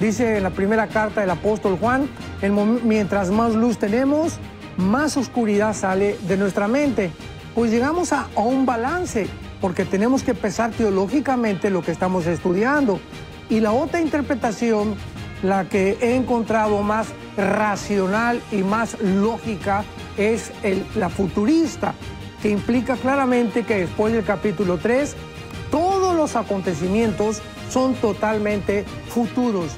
Dice en la primera carta del apóstol Juan, mientras más luz tenemos, más oscuridad sale de nuestra mente. Pues llegamos a, un balance, porque tenemos que pesar teológicamente lo que estamos estudiando. Y la otra interpretación, la que he encontrado más racional y más lógica, es la futurista, que implica claramente que después del capítulo 3, todos los acontecimientos son totalmente futuros.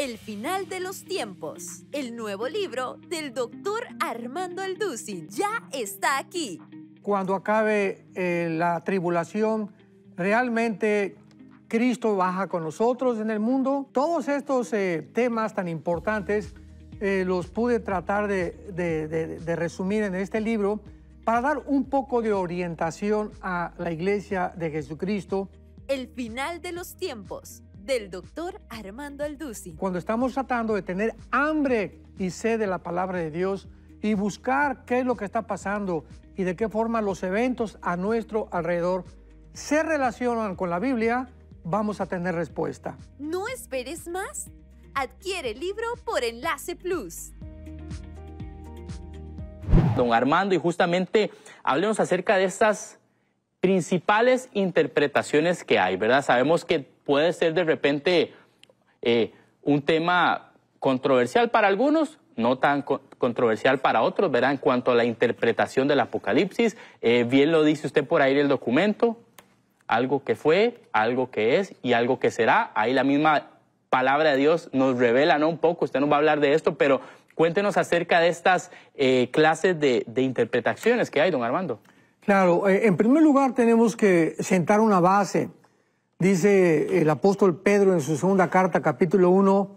El final de los tiempos. El nuevo libro del doctor Armando Alducin ya está aquí. Cuando acabe eh, la tribulación, realmente Cristo baja con nosotros en el mundo. Todos estos eh, temas tan importantes eh, los pude tratar de, de resumir en este libro para dar un poco de orientación a la iglesia de Jesucristo. El final de los tiempos del doctor Armando Alduzzi. Cuando estamos tratando de tener hambre y sed de la palabra de Dios y buscar qué es lo que está pasando y de qué forma los eventos a nuestro alrededor se relacionan con la Biblia, vamos a tener respuesta. No esperes más. Adquiere el libro por Enlace Plus. Don Armando, y justamente hablemos acerca de estas principales interpretaciones que hay, ¿verdad? Sabemos que puede ser de repente eh, un tema controversial para algunos, no tan controversial para otros, ¿verdad? En cuanto a la interpretación del Apocalipsis, eh, bien lo dice usted por ahí en el documento, algo que fue, algo que es y algo que será. Ahí la misma palabra de Dios nos revela, ¿no? Un poco, usted nos va a hablar de esto, pero cuéntenos acerca de estas eh, clases de, interpretaciones que hay, don Armando. Claro, en primer lugar tenemos que sentar una base dice el apóstol Pedro en su segunda carta, capítulo 1,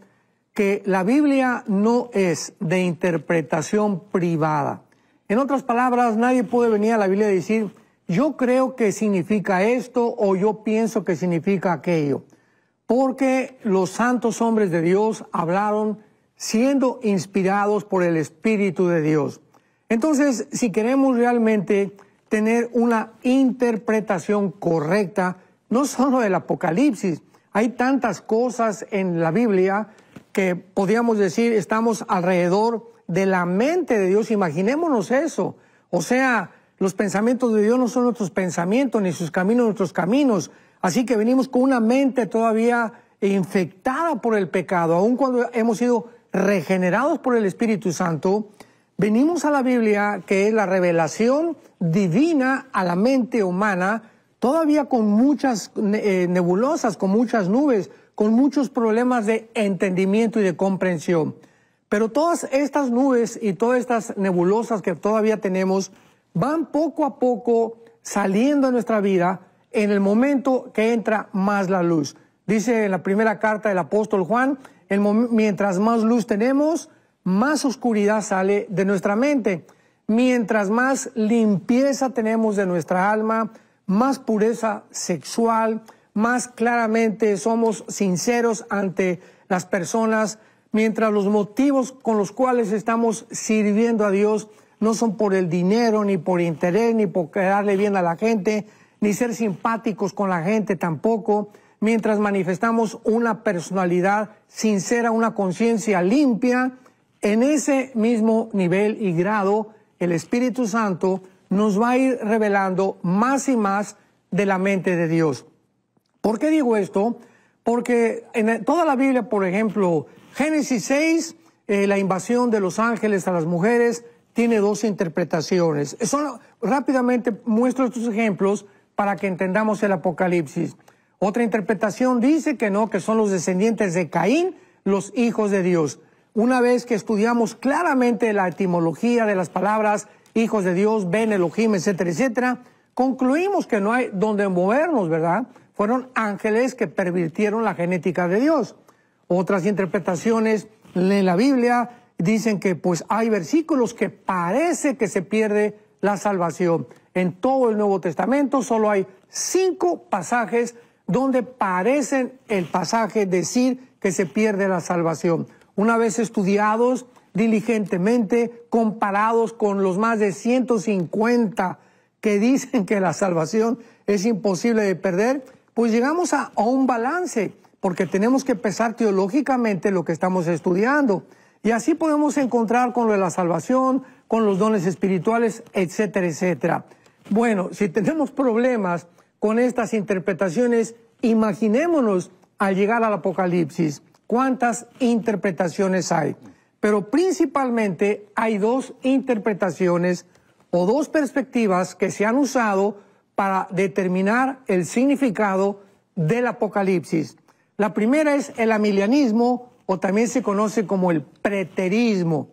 que la Biblia no es de interpretación privada. En otras palabras, nadie puede venir a la Biblia y decir, yo creo que significa esto o yo pienso que significa aquello. Porque los santos hombres de Dios hablaron siendo inspirados por el Espíritu de Dios. Entonces, si queremos realmente tener una interpretación correcta no solo del Apocalipsis, hay tantas cosas en la Biblia que podríamos decir estamos alrededor de la mente de Dios, imaginémonos eso. O sea, los pensamientos de Dios no son nuestros pensamientos, ni sus caminos nuestros caminos. Así que venimos con una mente todavía infectada por el pecado, aun cuando hemos sido regenerados por el Espíritu Santo, venimos a la Biblia, que es la revelación divina a la mente humana, todavía con muchas eh, nebulosas, con muchas nubes, con muchos problemas de entendimiento y de comprensión. Pero todas estas nubes y todas estas nebulosas que todavía tenemos van poco a poco saliendo de nuestra vida en el momento que entra más la luz. Dice en la primera carta del apóstol Juan, mientras más luz tenemos, más oscuridad sale de nuestra mente. Mientras más limpieza tenemos de nuestra alma, más pureza sexual, más claramente somos sinceros ante las personas, mientras los motivos con los cuales estamos sirviendo a Dios no son por el dinero, ni por interés, ni por quedarle bien a la gente, ni ser simpáticos con la gente tampoco, mientras manifestamos una personalidad sincera, una conciencia limpia, en ese mismo nivel y grado, el Espíritu Santo nos va a ir revelando más y más de la mente de Dios. ¿Por qué digo esto? Porque en toda la Biblia, por ejemplo, Génesis 6, eh, la invasión de los ángeles a las mujeres, tiene dos interpretaciones. Son, rápidamente muestro estos ejemplos para que entendamos el Apocalipsis. Otra interpretación dice que no, que son los descendientes de Caín, los hijos de Dios. Una vez que estudiamos claramente la etimología de las palabras hijos de Dios, Ben Elohim, etcétera, etcétera, concluimos que no hay donde movernos, ¿verdad? Fueron ángeles que pervirtieron la genética de Dios. Otras interpretaciones de la Biblia dicen que pues hay versículos que parece que se pierde la salvación. En todo el Nuevo Testamento solo hay cinco pasajes donde parecen el pasaje decir que se pierde la salvación. Una vez estudiados, diligentemente comparados con los más de 150 que dicen que la salvación es imposible de perder, pues llegamos a, un balance, porque tenemos que pesar teológicamente lo que estamos estudiando. Y así podemos encontrar con lo de la salvación, con los dones espirituales, etcétera, etcétera. Bueno, si tenemos problemas con estas interpretaciones, imaginémonos al llegar al Apocalipsis cuántas interpretaciones hay pero principalmente hay dos interpretaciones o dos perspectivas que se han usado para determinar el significado del Apocalipsis. La primera es el amilianismo o también se conoce como el preterismo.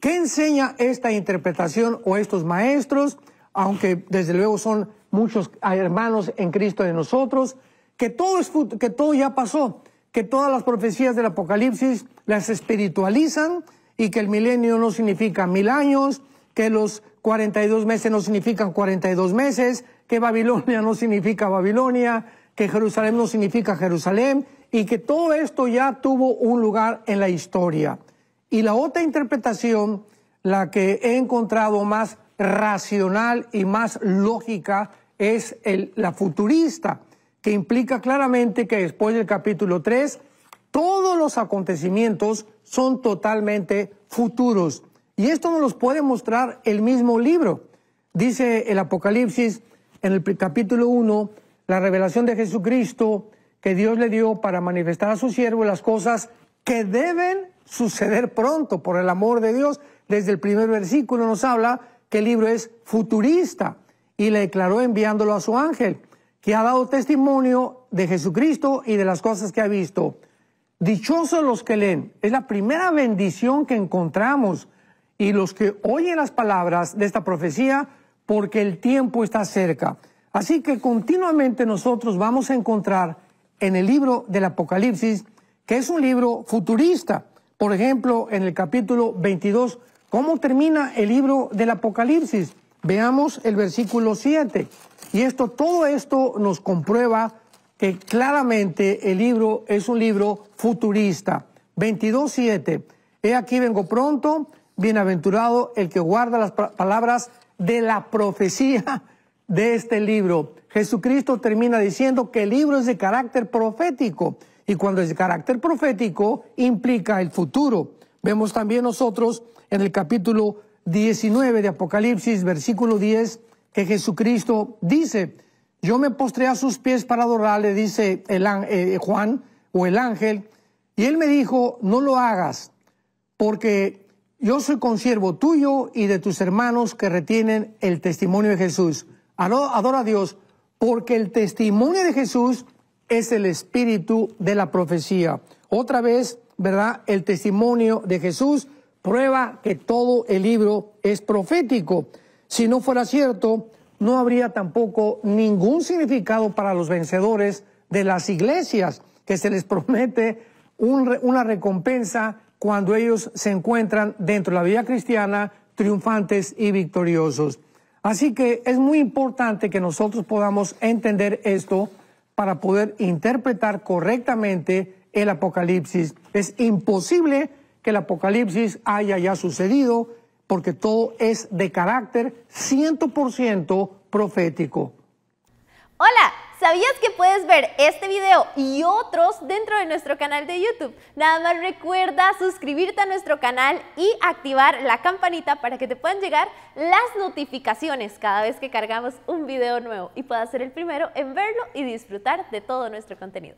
¿Qué enseña esta interpretación o estos maestros? Aunque desde luego son muchos hermanos en Cristo de nosotros, que todo, que todo ya pasó, que todas las profecías del Apocalipsis las espiritualizan y que el milenio no significa mil años, que los 42 meses no significan 42 meses, que Babilonia no significa Babilonia, que Jerusalén no significa Jerusalén y que todo esto ya tuvo un lugar en la historia. Y la otra interpretación, la que he encontrado más racional y más lógica, es la futurista, que implica claramente que después del capítulo 3, todos los acontecimientos son totalmente futuros. Y esto nos los puede mostrar el mismo libro. Dice el Apocalipsis en el capítulo 1, la revelación de Jesucristo que Dios le dio para manifestar a su siervo las cosas que deben suceder pronto, por el amor de Dios. Desde el primer versículo nos habla que el libro es futurista y le declaró enviándolo a su ángel que ha dado testimonio de Jesucristo y de las cosas que ha visto. Dichosos los que leen. Es la primera bendición que encontramos y los que oyen las palabras de esta profecía porque el tiempo está cerca. Así que continuamente nosotros vamos a encontrar en el libro del Apocalipsis, que es un libro futurista. Por ejemplo, en el capítulo 22, ¿cómo termina el libro del Apocalipsis? Veamos el versículo 7. Y esto, todo esto nos comprueba que claramente el libro es un libro futurista. 22.7. He aquí vengo pronto, bienaventurado el que guarda las palabras de la profecía de este libro. Jesucristo termina diciendo que el libro es de carácter profético y cuando es de carácter profético implica el futuro. Vemos también nosotros en el capítulo 19 de Apocalipsis, versículo 10, que Jesucristo dice, yo me postré a sus pies para adorarle, dice el, eh, Juan o el ángel, y él me dijo, no lo hagas, porque yo soy consiervo tuyo y de tus hermanos que retienen el testimonio de Jesús. Adora a Dios, porque el testimonio de Jesús es el espíritu de la profecía. Otra vez, ¿verdad? El testimonio de Jesús prueba que todo el libro es profético. Si no fuera cierto, no habría tampoco ningún significado para los vencedores de las iglesias, que se les promete una recompensa cuando ellos se encuentran dentro de la vida cristiana triunfantes y victoriosos. Así que es muy importante que nosotros podamos entender esto para poder interpretar correctamente el Apocalipsis. Es imposible que el apocalipsis haya ya sucedido, porque todo es de carácter 100% profético. Hola, ¿sabías que puedes ver este video y otros dentro de nuestro canal de YouTube? Nada más recuerda suscribirte a nuestro canal y activar la campanita para que te puedan llegar las notificaciones cada vez que cargamos un video nuevo y puedas ser el primero en verlo y disfrutar de todo nuestro contenido.